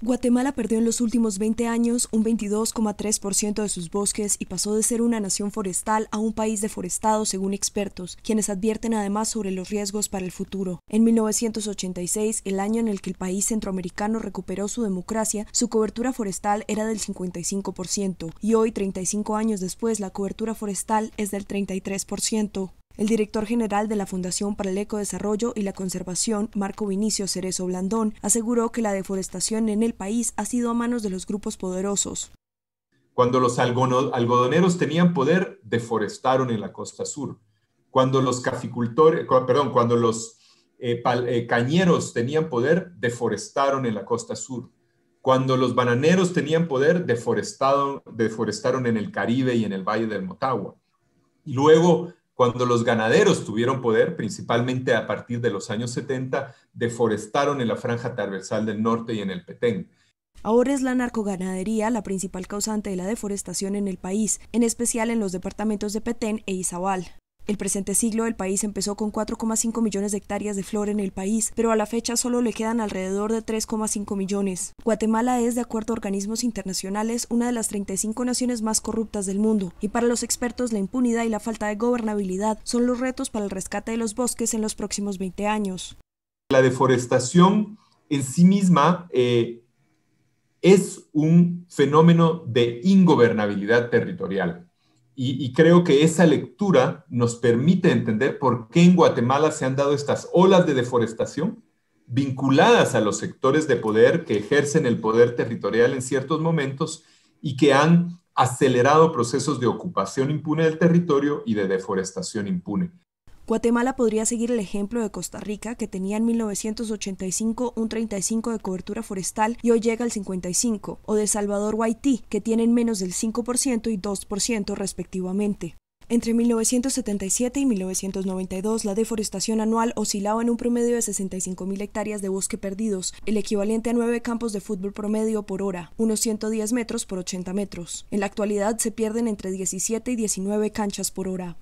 Guatemala perdió en los últimos 20 años un 22,3% de sus bosques y pasó de ser una nación forestal a un país deforestado, según expertos, quienes advierten además sobre los riesgos para el futuro. En 1986, el año en el que el país centroamericano recuperó su democracia, su cobertura forestal era del 55% y hoy, 35 años después, la cobertura forestal es del 33%. El director general de la Fundación para el Ecodesarrollo y la Conservación, Marco Vinicio Cerezo Blandón, aseguró que la deforestación en el país ha sido a manos de los grupos poderosos. Cuando los algodoneros tenían poder, deforestaron en la costa sur. Cuando los caficultores, perdón, cuando los eh, eh, cañeros tenían poder, deforestaron en la costa sur. Cuando los bananeros tenían poder, deforestaron en el Caribe y en el Valle del Motagua. Y luego cuando los ganaderos tuvieron poder, principalmente a partir de los años 70, deforestaron en la franja transversal del norte y en el Petén. Ahora es la narcoganadería la principal causante de la deforestación en el país, en especial en los departamentos de Petén e Izabal. El presente siglo el país empezó con 4,5 millones de hectáreas de flora en el país, pero a la fecha solo le quedan alrededor de 3,5 millones. Guatemala es, de acuerdo a organismos internacionales, una de las 35 naciones más corruptas del mundo, y para los expertos la impunidad y la falta de gobernabilidad son los retos para el rescate de los bosques en los próximos 20 años. La deforestación en sí misma eh, es un fenómeno de ingobernabilidad territorial y, creo que esa lectura nos permite entender por qué en Guatemala se han dado estas olas de deforestación vinculadas a los sectores de poder que ejercen el poder territorial en ciertos momentos y que han acelerado procesos de ocupación impune del territorio y de deforestación impune. Guatemala podría seguir el ejemplo de Costa Rica, que tenía en 1985 un 35 de cobertura forestal y hoy llega al 55, o de Salvador Haití, que tienen menos del 5% y 2% respectivamente. Entre 1977 y 1992, la deforestación anual oscilaba en un promedio de 65.000 hectáreas de bosque perdidos, el equivalente a nueve campos de fútbol promedio por hora, unos 110 metros por 80 metros. En la actualidad se pierden entre 17 y 19 canchas por hora.